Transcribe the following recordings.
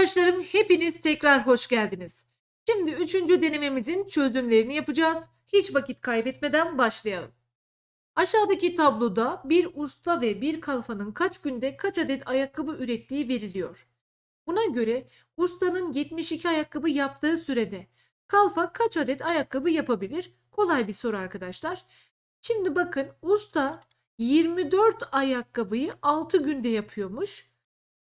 Arkadaşlarım hepiniz tekrar hoş geldiniz. Şimdi üçüncü denememizin çözümlerini yapacağız. Hiç vakit kaybetmeden başlayalım. Aşağıdaki tabloda bir usta ve bir kalfanın kaç günde kaç adet ayakkabı ürettiği veriliyor. Buna göre ustanın 72 ayakkabı yaptığı sürede kalfa kaç adet ayakkabı yapabilir? Kolay bir soru arkadaşlar. Şimdi bakın usta 24 ayakkabıyı 6 günde yapıyormuş.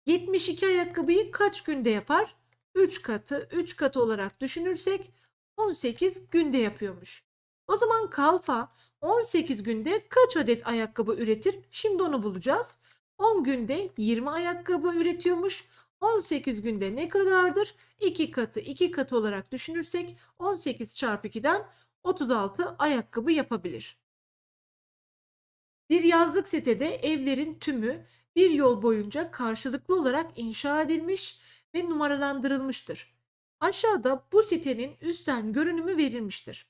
72 ayakkabıyı kaç günde yapar? 3 katı 3 katı olarak düşünürsek 18 günde yapıyormuş. O zaman kalfa 18 günde kaç adet ayakkabı üretir? Şimdi onu bulacağız. 10 günde 20 ayakkabı üretiyormuş. 18 günde ne kadardır? 2 katı 2 katı olarak düşünürsek 18 çarpı 2'den 36 ayakkabı yapabilir. Bir yazlık sitede evlerin tümü bir yol boyunca karşılıklı olarak inşa edilmiş ve numaralandırılmıştır. Aşağıda bu sitenin üstten görünümü verilmiştir.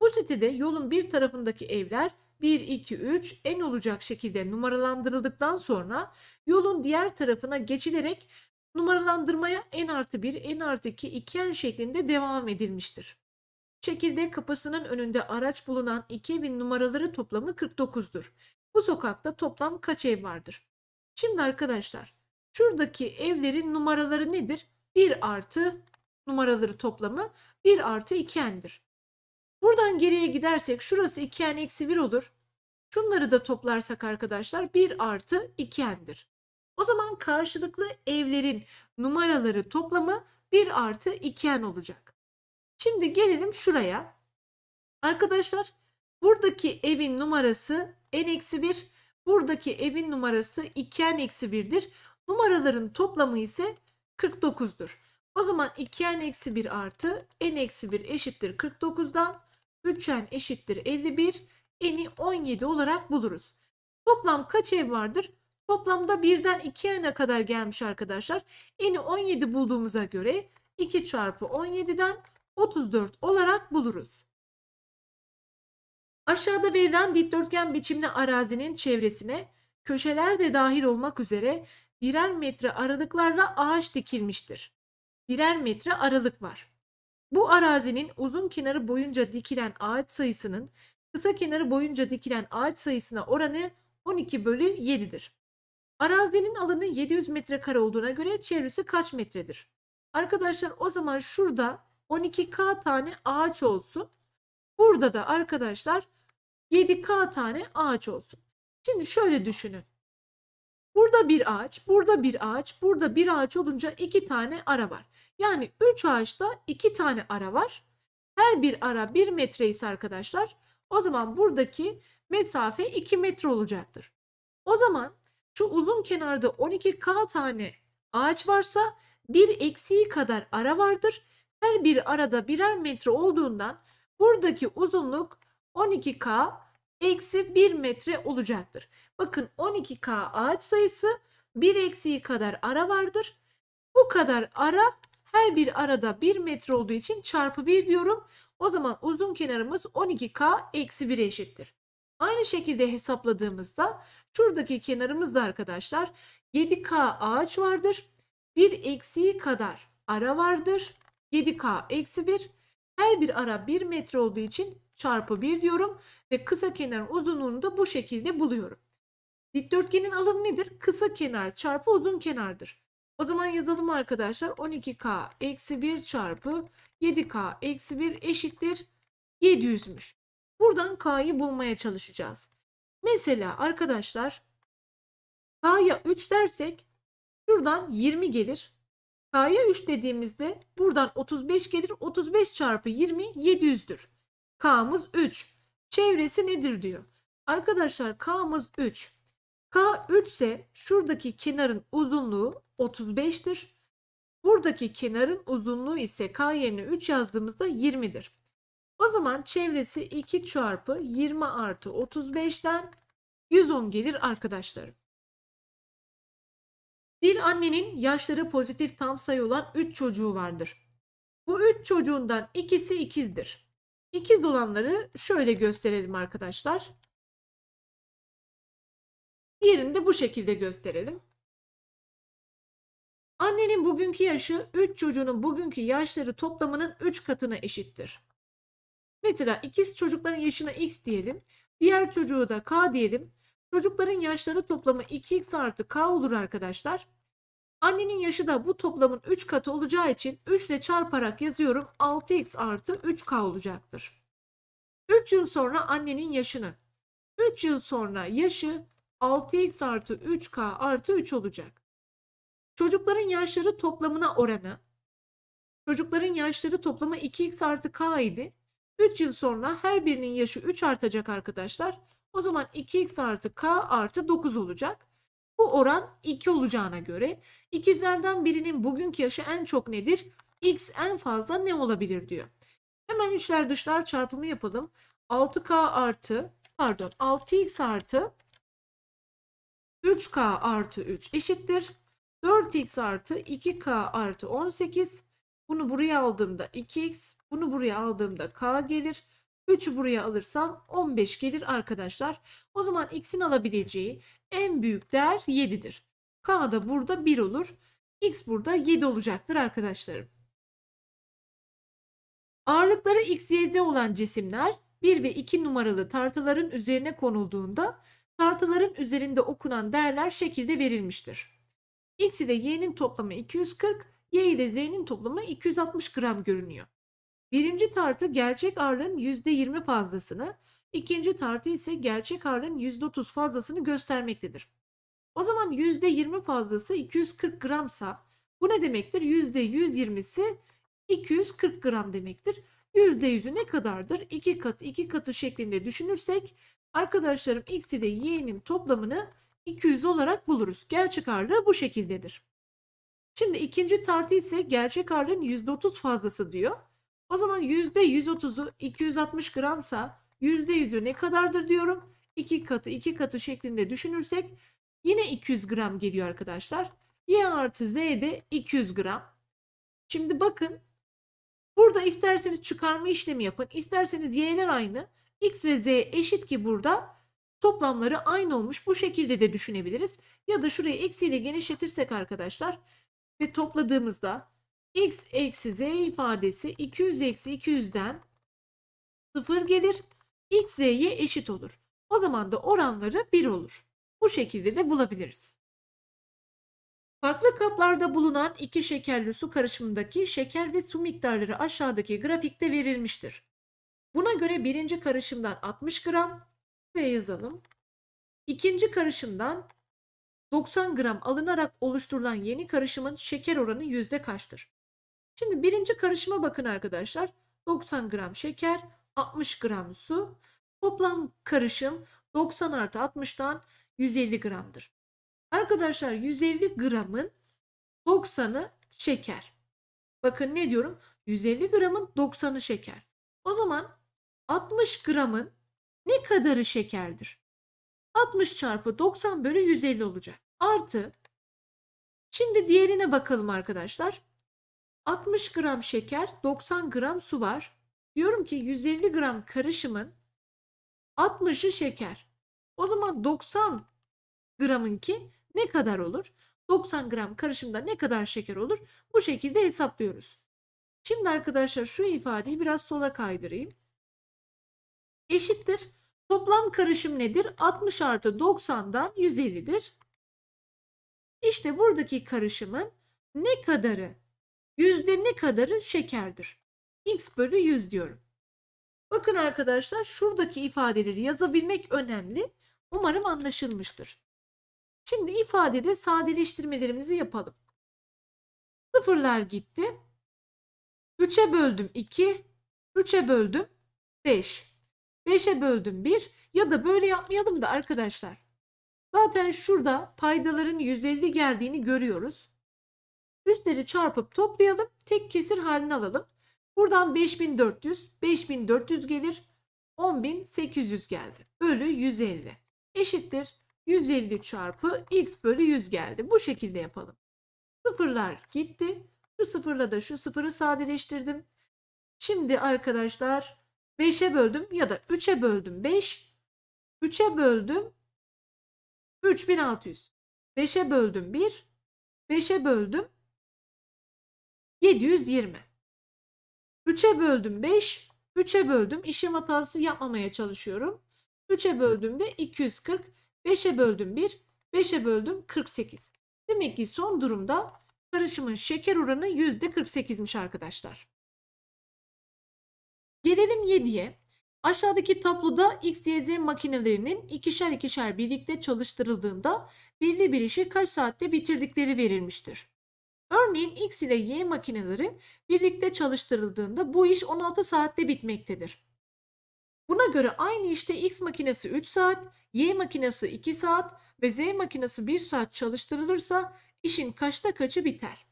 Bu sitede yolun bir tarafındaki evler 1, 2, 3 en olacak şekilde numaralandırıldıktan sonra yolun diğer tarafına geçilerek numaralandırmaya n artı 1, n artı 2, 2n şeklinde devam edilmiştir. Çekirdek kapısının önünde araç bulunan bin numaraları toplamı 49'dur. Bu sokakta toplam kaç ev vardır? Şimdi arkadaşlar şuradaki evlerin numaraları nedir? 1 artı numaraları toplamı 1 artı 2n'dir. Buradan geriye gidersek şurası 2n eksi 1 olur. Şunları da toplarsak arkadaşlar 1 artı 2n'dir. O zaman karşılıklı evlerin numaraları toplamı 1 artı 2n olacak. Şimdi gelelim şuraya. Arkadaşlar buradaki evin numarası n eksi 1. Buradaki evin numarası 2n eksi 1'dir. Numaraların toplamı ise 49'dur. O zaman 2n eksi 1 artı n eksi 1 eşittir 49'dan 3n eşittir 51 n'i 17 olarak buluruz. Toplam kaç ev vardır? Toplamda 1'den 2n'e kadar gelmiş arkadaşlar. n'i 17 bulduğumuza göre 2 çarpı 17'den 34 olarak buluruz. Aşağıda verilen dikdörtgen biçimli arazinin çevresine köşeler de dahil olmak üzere birer metre aralıklarla ağaç dikilmiştir. Birer metre aralık var. Bu arazinin uzun kenarı boyunca dikilen ağaç sayısının kısa kenarı boyunca dikilen ağaç sayısına oranı 12 bölü 7'dir. Arazinin alanı 700 metrekare olduğuna göre çevresi kaç metredir? Arkadaşlar o zaman şurada 12K tane ağaç olsun. Burada da arkadaşlar 7K tane ağaç olsun. Şimdi şöyle düşünün. Burada bir ağaç, burada bir ağaç, burada bir ağaç olunca iki tane ara var. Yani üç ağaçta iki tane ara var. Her bir ara bir metre ise arkadaşlar o zaman buradaki mesafe 2 metre olacaktır. O zaman şu uzun kenarda 12K tane ağaç varsa bir eksiği kadar ara vardır. Her bir arada birer metre olduğundan buradaki uzunluk 12K eksi 1 metre olacaktır. Bakın 12K ağaç sayısı 1 eksiği kadar ara vardır. Bu kadar ara her bir arada 1 metre olduğu için çarpı 1 diyorum. O zaman uzun kenarımız 12K eksi 1'e eşittir. Aynı şekilde hesapladığımızda şuradaki da arkadaşlar 7K ağaç vardır. 1 eksiği kadar ara vardır. 7K eksi 1. Her bir ara 1 metre olduğu için çarpı 1 diyorum ve kısa kenarın uzunluğunu da bu şekilde buluyorum. Dikdörtgenin alanı nedir? Kısa kenar çarpı uzun kenardır. O zaman yazalım arkadaşlar 12K eksi 1 çarpı 7K eksi 1 eşittir 700'müş. Buradan K'yı bulmaya çalışacağız. Mesela arkadaşlar K'ya 3 dersek şuradan 20 gelir. K'ya 3 dediğimizde buradan 35 gelir. 35 çarpı 20 700'dür. K'mız 3. Çevresi nedir diyor. Arkadaşlar K'mız 3. K 3 ise şuradaki kenarın uzunluğu 35'tir. Buradaki kenarın uzunluğu ise K yerine 3 yazdığımızda 20'dir. O zaman çevresi 2 çarpı 20 artı 35'ten 110 gelir arkadaşlarım. Bir annenin yaşları pozitif tam sayı olan 3 çocuğu vardır. Bu 3 çocuğundan ikisi ikizdir. İkiz olanları şöyle gösterelim arkadaşlar. Diğerini de bu şekilde gösterelim. Annenin bugünkü yaşı 3 çocuğunun bugünkü yaşları toplamının 3 katına eşittir. Mesela ikiz çocukların yaşına x diyelim. Diğer çocuğu da k diyelim. Çocukların yaşları toplamı 2x artı k olur arkadaşlar. Annenin yaşı da bu toplamın 3 katı olacağı için 3 ile çarparak yazıyorum 6x artı 3k olacaktır. 3 yıl sonra annenin yaşının 3 yıl sonra yaşı 6x artı 3k artı 3 olacak. Çocukların yaşları toplamına oranı Çocukların yaşları toplamı 2x artı k idi. 3 yıl sonra her birinin yaşı 3 artacak arkadaşlar. O zaman 2x artı k artı 9 olacak. Bu oran 2 olacağına göre ikizlerden birinin bugünkü yaşı en çok nedir? X en fazla ne olabilir diyor. Hemen üçler dışlar çarpımı yapalım. 6K artı pardon 6X artı 3K artı 3 eşittir. 4X artı 2K artı 18. Bunu buraya aldığımda 2X. Bunu buraya aldığımda K gelir. 3'ü buraya alırsam 15 gelir arkadaşlar. O zaman x'in alabileceği en büyük değer 7'dir. K da burada 1 olur. X burada 7 olacaktır arkadaşlarım. Ağırlıkları x, y, z olan cisimler 1 ve 2 numaralı tartıların üzerine konulduğunda tartıların üzerinde okunan değerler şekilde verilmiştir. X ile y'nin toplamı 240, y ile z'nin toplamı 260 gram görünüyor. Birinci tartı gerçek ağırlığın %20 fazlasını, ikinci tartı ise gerçek ağırlığın %30 fazlasını göstermektedir. O zaman %20 fazlası 240 gramsa bu ne demektir? %120'si 240 gram demektir. %100'ü ne kadardır? 2 katı 2 katı şeklinde düşünürsek arkadaşlarım x ile y'nin toplamını 200 olarak buluruz. Gerçek ağırlığı bu şekildedir. Şimdi ikinci tartı ise gerçek ağırlığın %30 fazlası diyor. O zaman %130'u 260 gramsa %100'ü ne kadardır diyorum. 2 katı 2 katı şeklinde düşünürsek yine 200 gram geliyor arkadaşlar. Y artı Z de 200 gram. Şimdi bakın burada isterseniz çıkarma işlemi yapın. isterseniz y'ler aynı. X ve Z eşit ki burada toplamları aynı olmuş. Bu şekilde de düşünebiliriz. Ya da şurayı eksiyle genişletirsek arkadaşlar ve topladığımızda x eksi z ifadesi 200 eksi 200'den 0 gelir. x z'ye eşit olur. O zaman da oranları 1 olur. Bu şekilde de bulabiliriz. Farklı kaplarda bulunan iki şekerli su karışımındaki şeker ve su miktarları aşağıdaki grafikte verilmiştir. Buna göre birinci karışımdan 60 gram, ve yazalım. İkinci karışımdan 90 gram alınarak oluşturulan yeni karışımın şeker oranı yüzde kaçtır? Şimdi birinci karışıma bakın arkadaşlar. 90 gram şeker, 60 gram su. Toplam karışım 90 artı 60'tan 150 gramdır. Arkadaşlar 150 gramın 90'ı şeker. Bakın ne diyorum? 150 gramın 90'ı şeker. O zaman 60 gramın ne kadarı şekerdir? 60 çarpı 90 bölü 150 olacak. Artı şimdi diğerine bakalım arkadaşlar. 60 gram şeker, 90 gram su var. Diyorum ki 150 gram karışımın 60'ı şeker. O zaman 90 gramınki ne kadar olur? 90 gram karışımda ne kadar şeker olur? Bu şekilde hesaplıyoruz. Şimdi arkadaşlar şu ifadeyi biraz sola kaydırayım. Eşittir. Toplam karışım nedir? 60 artı 90'dan 150'dir. İşte buradaki karışımın ne kadarı Yüzde ne kadarı şekerdir? X bölü 100 diyorum. Bakın arkadaşlar şuradaki ifadeleri yazabilmek önemli. Umarım anlaşılmıştır. Şimdi ifadede sadeleştirmelerimizi yapalım. Sıfırlar gitti. 3'e böldüm 2, 3'e böldüm 5, 5'e böldüm 1 ya da böyle yapmayalım da arkadaşlar. Zaten şurada paydaların 150 geldiğini görüyoruz. Üstleri çarpıp toplayalım. Tek kesir halini alalım. Buradan 5400, 5400 gelir. 10800 geldi. Bölü 150 eşittir. 150 çarpı x bölü 100 geldi. Bu şekilde yapalım. Sıfırlar gitti. Şu sıfırla da şu sıfırı sadeleştirdim. Şimdi arkadaşlar 5'e böldüm ya da 3'e böldüm 5. 3'e böldüm 3600. 5'e böldüm 1. 5'e böldüm 720. 3'e böldüm 5. 3'e böldüm. İşlem hatası yapmamaya çalışıyorum. 3'e böldüm de 240. 5'e böldüm 1. 5'e böldüm 48. Demek ki son durumda karışımın şeker oranı %48'miş arkadaşlar. Gelelim 7'ye. Aşağıdaki tabloda X, Y, Z makinelerinin ikişer ikişer birlikte çalıştırıldığında belli bir işi kaç saatte bitirdikleri verilmiştir. Örneğin X ile Y makineleri birlikte çalıştırıldığında bu iş 16 saatte bitmektedir. Buna göre aynı işte X makinesi 3 saat, Y makinesi 2 saat ve Z makinesi 1 saat çalıştırılırsa işin kaçta kaçı biter?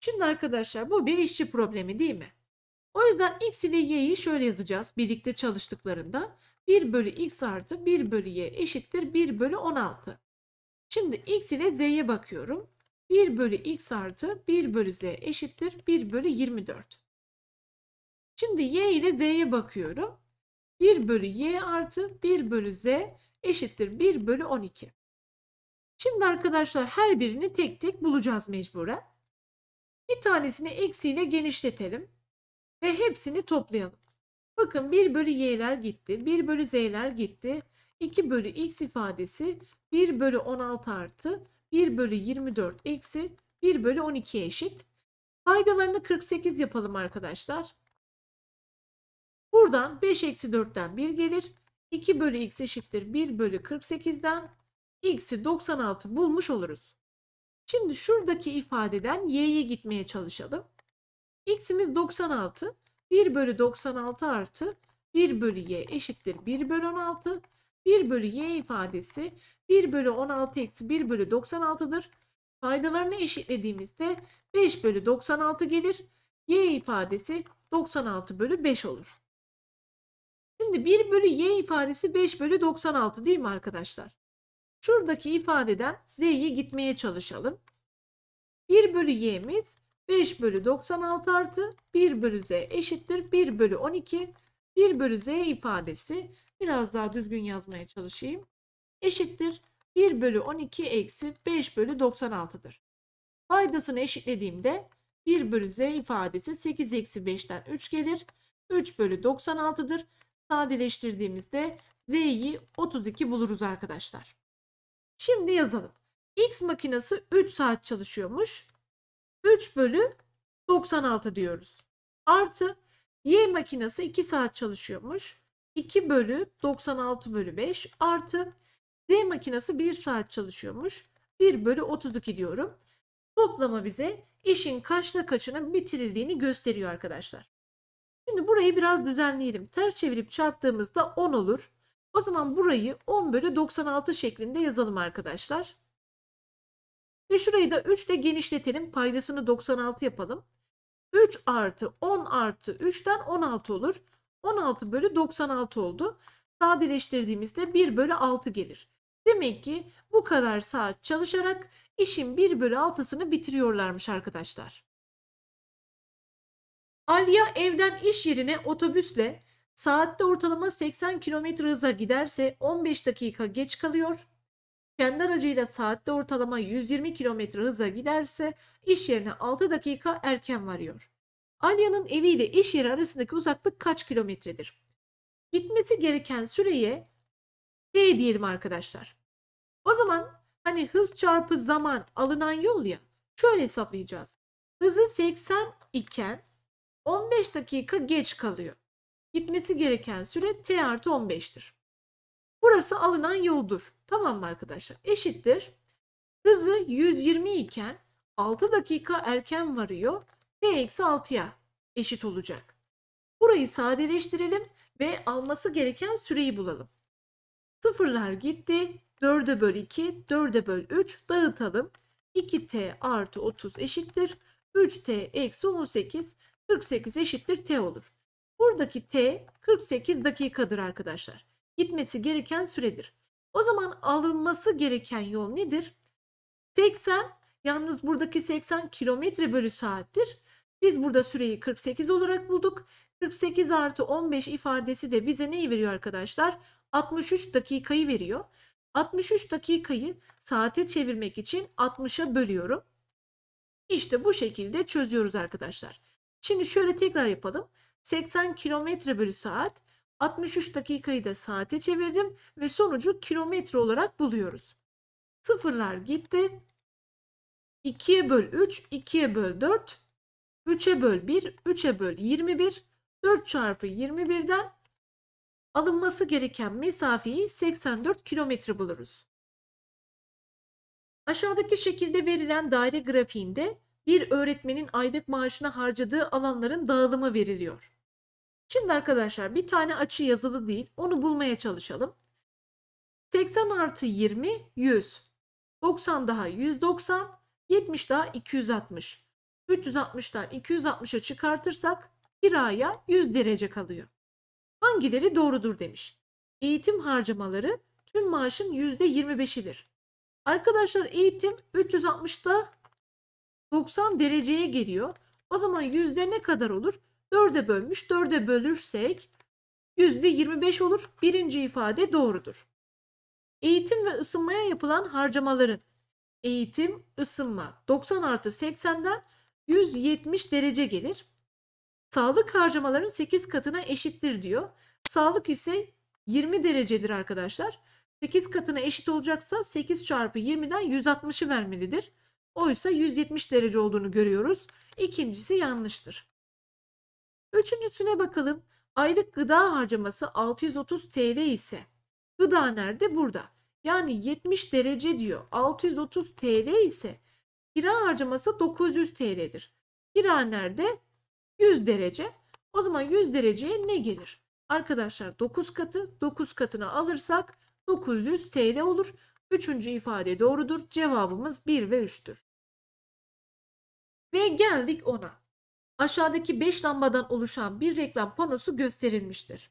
Şimdi arkadaşlar bu bir işçi problemi değil mi? O yüzden X ile Y'yi şöyle yazacağız birlikte çalıştıklarında. 1 bölü X artı 1 bölü Y eşittir 1 bölü 16. Şimdi X ile Z'ye bakıyorum. 1 bölü x artı 1 bölü z eşittir 1 bölü 24. Şimdi y ile z'ye bakıyorum. 1 bölü y artı 1 bölü z eşittir 1 bölü 12. Şimdi arkadaşlar her birini tek tek bulacağız mecburen. Bir tanesini eksiyle genişletelim ve hepsini toplayalım. Bakın 1 bölü y'ler gitti, 1 bölü z'ler gitti. 2 bölü x ifadesi 1 bölü 16 artı 1 bölü 24 eksi 1 bölü 12 eşit. Faydalarını 48 yapalım arkadaşlar. Buradan 5 eksi 4'ten 1 gelir. 2 bölü x eşittir 1 bölü 48'den x'i 96 bulmuş oluruz. Şimdi şuradaki ifadeden y'ye gitmeye çalışalım. x'imiz 96. 1 bölü 96 artı 1 bölü y eşittir 1 bölü 16. 1 bölü y ifadesi 1 bölü 16 eksi 1 bölü 96'dır. Faydalarını eşitlediğimizde 5 bölü 96 gelir. Y ifadesi 96 bölü 5 olur. Şimdi 1 bölü y ifadesi 5 bölü 96 değil mi arkadaşlar? Şuradaki ifadeden z'ye gitmeye çalışalım. 1 bölü y'miz 5 bölü 96 artı 1 bölü z eşittir 1 bölü 12. 1 bölü z ifadesi biraz daha düzgün yazmaya çalışayım eşittir 1 bölü 12 eksi 5 bölü 96'dır. Faydasını eşitlediğimde 1 bölü z ifadesi 8 eksi 5'ten 3 gelir. 3 bölü 96'dır. Sadeleştirdiğimizde z'yi 32 buluruz arkadaşlar. Şimdi yazalım. X makinesi 3 saat çalışıyormuş. 3 bölü 96 diyoruz. Artı Y makinesi 2 saat çalışıyormuş. 2 bölü 96 bölü 5 artı Z makinesi 1 saat çalışıyormuş. 1 bölü 32 diyorum. Toplama bize işin kaçta kaçına bitirildiğini gösteriyor arkadaşlar. Şimdi burayı biraz düzenleyelim. Ters çevirip çarptığımızda 10 olur. O zaman burayı 10 bölü 96 şeklinde yazalım arkadaşlar. Ve şurayı da 3 ile genişletelim. Paydasını 96 yapalım. 3 artı 10 artı 3'ten 16 olur. 16 bölü 96 oldu. Sadeleştirdiğimizde 1 bölü 6 gelir. Demek ki bu kadar saat çalışarak işin 1 bölü 6'sını bitiriyorlarmış arkadaşlar. Alya evden iş yerine otobüsle saatte ortalama 80 km hıza giderse 15 dakika geç kalıyor. Kendi aracıyla saatte ortalama 120 km hıza giderse iş yerine 6 dakika erken varıyor. Alya'nın evi ile iş yeri arasındaki uzaklık kaç kilometredir? Gitmesi gereken süreye D diyelim arkadaşlar. O zaman hani hız çarpı zaman alınan yol ya şöyle hesaplayacağız. Hızı 80 iken 15 dakika geç kalıyor. Gitmesi gereken süre t artı 15'tir. Burası alınan yoldur. Tamam mı arkadaşlar? Eşittir. Hızı 120 iken 6 dakika erken varıyor. T-6'ya eksi eşit olacak. Burayı sadeleştirelim ve alması gereken süreyi bulalım. Sıfırlar gitti. 4'e böl 2, 4'e böl 3 dağıtalım. 2t artı 30 eşittir. 3t eksi 18, 48 eşittir t olur. Buradaki t 48 dakikadır arkadaşlar. Gitmesi gereken süredir. O zaman alınması gereken yol nedir? 80, yalnız buradaki 80 kilometre bölü saattir. Biz burada süreyi 48 olarak bulduk. 48 artı 15 ifadesi de bize neyi veriyor arkadaşlar? 63 dakikayı veriyor. 63 dakikayı saate çevirmek için 60'a bölüyorum. İşte bu şekilde çözüyoruz arkadaşlar. Şimdi şöyle tekrar yapalım. 80 kilometre bölü saat 63 dakikayı da saate çevirdim ve sonucu kilometre olarak buluyoruz. Sıfırlar gitti. 2'ye böl 3, 2'ye böl 4, 3'e böl 1, 3'e böl 21, 4 çarpı 21'den alınması gereken mesafeyi 84 kilometre buluruz. Aşağıdaki şekilde verilen daire grafiğinde bir öğretmenin aylık maaşına harcadığı alanların dağılımı veriliyor. Şimdi arkadaşlar bir tane açı yazılı değil onu bulmaya çalışalım. 80 artı 20 100. 90 daha 190. 70 daha 260. 360'dan 260'a çıkartırsak kiraya 100 derece kalıyor. Hangileri doğrudur demiş. Eğitim harcamaları tüm maaşın %25'idir. Arkadaşlar eğitim 360'da 90 dereceye geliyor. O zaman yüzde ne kadar olur? 4'e bölmüş 4'e bölürsek %25 olur. Birinci ifade doğrudur. Eğitim ve ısınmaya yapılan harcamaların eğitim, ısınma 90 artı 80'den 170 derece gelir. Sağlık harcamalarının 8 katına eşittir diyor. Sağlık ise 20 derecedir arkadaşlar. 8 katına eşit olacaksa 8 çarpı 20'den 160'ı vermelidir. Oysa 170 derece olduğunu görüyoruz. İkincisi yanlıştır. Üçüncüsüne bakalım. Aylık gıda harcaması 630 TL ise gıda nerede? Burada. Yani 70 derece diyor. 630 TL ise kira harcaması 900 TL'dir. Kira nerede? 100 derece. O zaman 100 dereceye ne gelir? Arkadaşlar 9 katı 9 katına alırsak 900 TL olur. Üçüncü ifade doğrudur. Cevabımız 1 ve 3'tür. Ve geldik ona. Aşağıdaki 5 lambadan oluşan bir reklam panosu gösterilmiştir.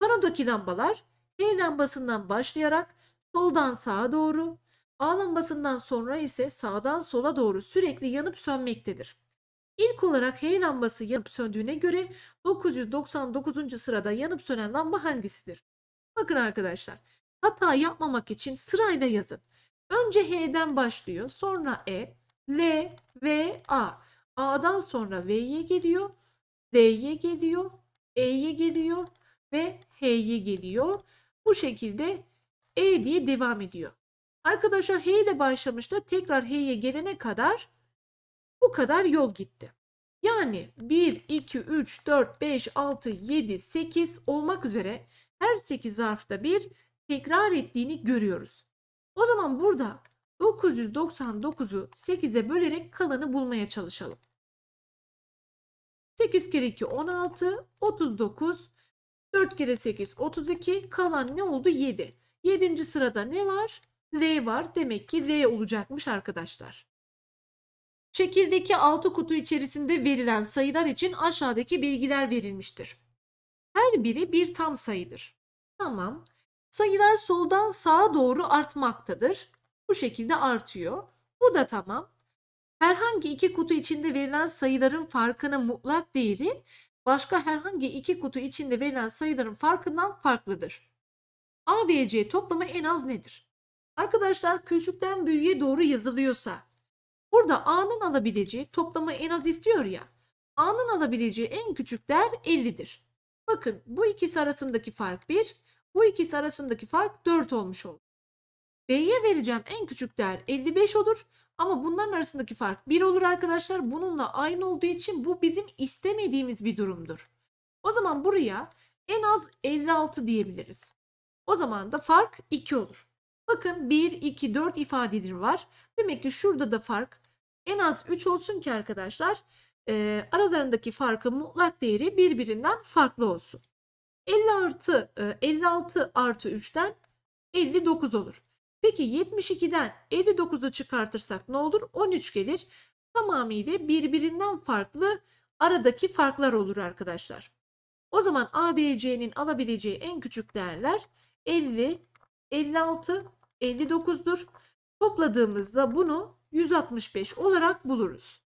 Panodaki lambalar H lambasından başlayarak soldan sağa doğru, A lambasından sonra ise sağdan sola doğru sürekli yanıp sönmektedir. İlk olarak H lambası yanıp söndüğüne göre 999. sırada yanıp sönen lamba hangisidir? Bakın arkadaşlar hata yapmamak için sırayla yazın. Önce H'den başlıyor sonra E, L, V, A. A'dan sonra V'ye geliyor, D'ye geliyor, E'ye geliyor ve H'ye geliyor. Bu şekilde E diye devam ediyor. Arkadaşlar H ile başlamıştı. Tekrar H'ye gelene kadar bu kadar yol gitti. Yani 1, 2, 3, 4, 5, 6, 7, 8 olmak üzere her 8 zarfta bir tekrar ettiğini görüyoruz. O zaman burada 999'u 8'e bölerek kalanı bulmaya çalışalım. 8 kere 2 16, 39, 4 kere 8 32, kalan ne oldu? 7. 7. sırada ne var? L var. Demek ki L olacakmış arkadaşlar çekirdeki 6 kutu içerisinde verilen sayılar için aşağıdaki bilgiler verilmiştir. Her biri bir tam sayıdır. Tamam. Sayılar soldan sağa doğru artmaktadır. Bu şekilde artıyor. Bu da tamam. Herhangi iki kutu içinde verilen sayıların farkının mutlak değeri başka herhangi iki kutu içinde verilen sayıların farkından farklıdır. A, B, C toplamı en az nedir? Arkadaşlar küçükten büyüğe doğru yazılıyorsa Burada A'nın alabileceği toplamı en az istiyor ya. A'nın alabileceği en küçük değer 50'dir. Bakın bu ikisi arasındaki fark 1, bu ikisi arasındaki fark 4 olmuş olur. B'ye vereceğim en küçük değer 55 olur ama bunların arasındaki fark 1 olur arkadaşlar. Bununla aynı olduğu için bu bizim istemediğimiz bir durumdur. O zaman buraya en az 56 diyebiliriz. O zaman da fark 2 olur. Bakın 1, 2, 4 ifadeleri var. Demek ki şurada da fark en az 3 olsun ki arkadaşlar e, aralarındaki farkın mutlak değeri birbirinden farklı olsun. 50 artı e, 56 artı 3'ten 59 olur. Peki 72'den 59'u çıkartırsak ne olur? 13 gelir. Tamamıyla birbirinden farklı aradaki farklar olur arkadaşlar. O zaman ABC'nin alabileceği en küçük değerler 50, 56, 59'dur. Topladığımızda bunu 165 olarak buluruz.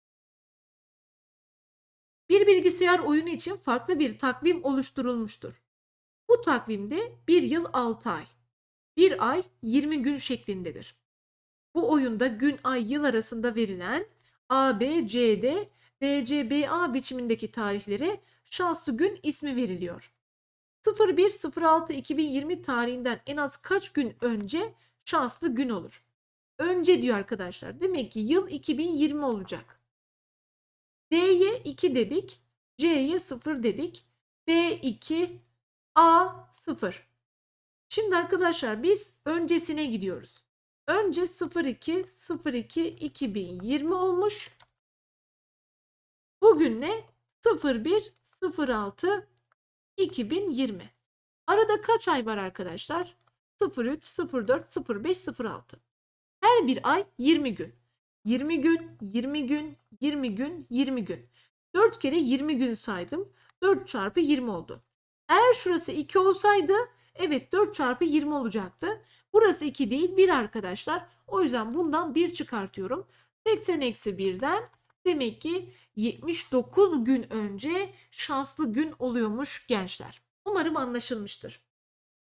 Bir bilgisayar oyunu için farklı bir takvim oluşturulmuştur. Bu takvimde 1 yıl 6 ay, 1 ay 20 gün şeklindedir. Bu oyunda gün ay yıl arasında verilen A, B, C, D, D, C, B, A biçimindeki tarihlere şanslı gün ismi veriliyor. 01.06.2020 tarihinden en az kaç gün önce şanslı gün olur? önce diyor arkadaşlar. Demek ki yıl 2020 olacak. D'ye 2 dedik. C'ye 0 dedik. B2, A 0. Şimdi arkadaşlar biz öncesine gidiyoruz. Önce 02 02 2020 olmuş. Bugün ne? 01 06 2020. Arada kaç ay var arkadaşlar? 03 04 05 06 her bir ay 20 gün. 20 gün, 20 gün, 20 gün, 20 gün. 4 kere 20 gün saydım. 4 çarpı 20 oldu. Eğer şurası 2 olsaydı evet 4 çarpı 20 olacaktı. Burası 2 değil 1 arkadaşlar. O yüzden bundan 1 çıkartıyorum. 80 eksi 1'den demek ki 79 gün önce şanslı gün oluyormuş gençler. Umarım anlaşılmıştır.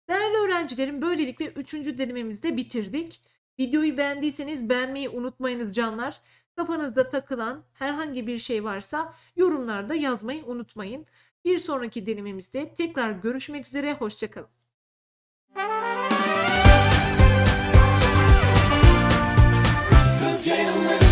Değerli öğrencilerim böylelikle 3. denememizi de bitirdik. Videoyu beğendiyseniz beğenmeyi unutmayınız canlar. Kafanızda takılan herhangi bir şey varsa yorumlarda yazmayı unutmayın. Bir sonraki denememizde tekrar görüşmek üzere, hoşçakalın. Kız